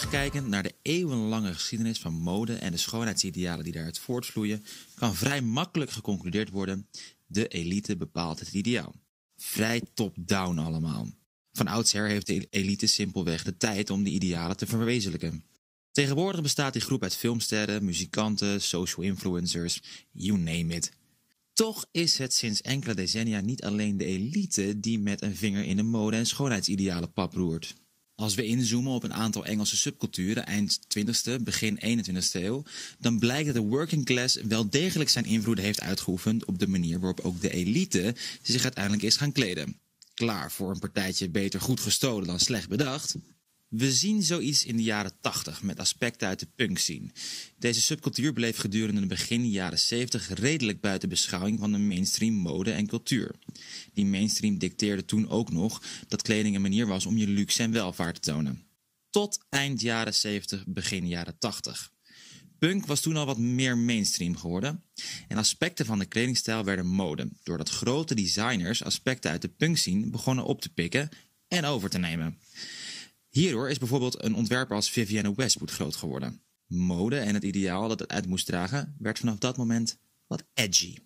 Terugkijkend naar de eeuwenlange geschiedenis van mode en de schoonheidsidealen die daaruit voortvloeien, kan vrij makkelijk geconcludeerd worden: de elite bepaalt het ideaal. Vrij top-down allemaal. Van oudsher heeft de elite simpelweg de tijd om die idealen te verwezenlijken. Tegenwoordig bestaat die groep uit filmsterren, muzikanten, social influencers, you name it. Toch is het sinds enkele decennia niet alleen de elite die met een vinger in de mode- en schoonheidsidealen paproert. Als we inzoomen op een aantal Engelse subculturen eind 20e, begin 21e eeuw, dan blijkt dat de working class wel degelijk zijn invloeden heeft uitgeoefend op de manier waarop ook de elite zich uiteindelijk is gaan kleden. Klaar voor een partijtje beter goed gestolen dan slecht bedacht, we zien zoiets in de jaren 80 met aspecten uit de punk Deze subcultuur bleef gedurende de begin jaren 70 redelijk buiten beschouwing van de mainstream mode en cultuur. Die mainstream dicteerde toen ook nog dat kleding een manier was om je luxe en welvaart te tonen. Tot eind jaren 70, begin jaren 80. Punk was toen al wat meer mainstream geworden en aspecten van de kledingstijl werden mode, doordat grote designers aspecten uit de punk begonnen op te pikken en over te nemen. Hierdoor is bijvoorbeeld een ontwerper als Vivienne Westwood groot geworden. Mode en het ideaal dat het uit moest dragen werd vanaf dat moment wat edgy.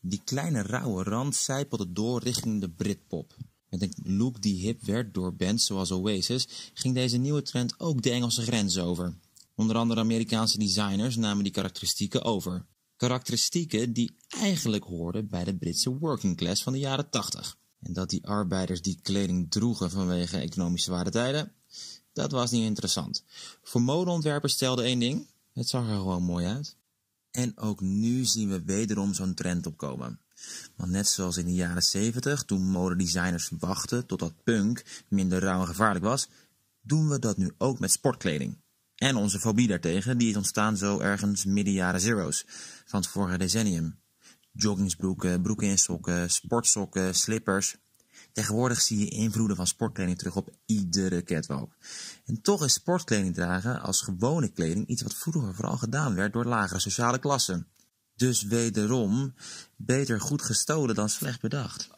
Die kleine rauwe rand zijpelde door richting de Britpop. Met een look die hip werd door bands zoals Oasis, ging deze nieuwe trend ook de Engelse grens over. Onder andere Amerikaanse designers namen die karakteristieken over. Karakteristieken die eigenlijk hoorden bij de Britse working class van de jaren 80. En dat die arbeiders die kleding droegen vanwege economisch zware tijden, dat was niet interessant. Voor modeontwerpers stelde één ding. Het zag er gewoon mooi uit. En ook nu zien we wederom zo'n trend opkomen. Want net zoals in de jaren 70, toen modedesigners wachten totdat punk minder rauw en gevaarlijk was, doen we dat nu ook met sportkleding. En onze fobie daartegen, die is ontstaan zo ergens midden jaren zero's van het vorige decennium. Joggingsbroeken, broeken in sokken, sportsokken, slippers, Tegenwoordig zie je invloeden van sportkleding terug op iedere catwalk. En toch is sportkleding dragen als gewone kleding iets wat vroeger vooral gedaan werd door lagere sociale klassen. Dus wederom beter goed gestolen dan slecht bedacht.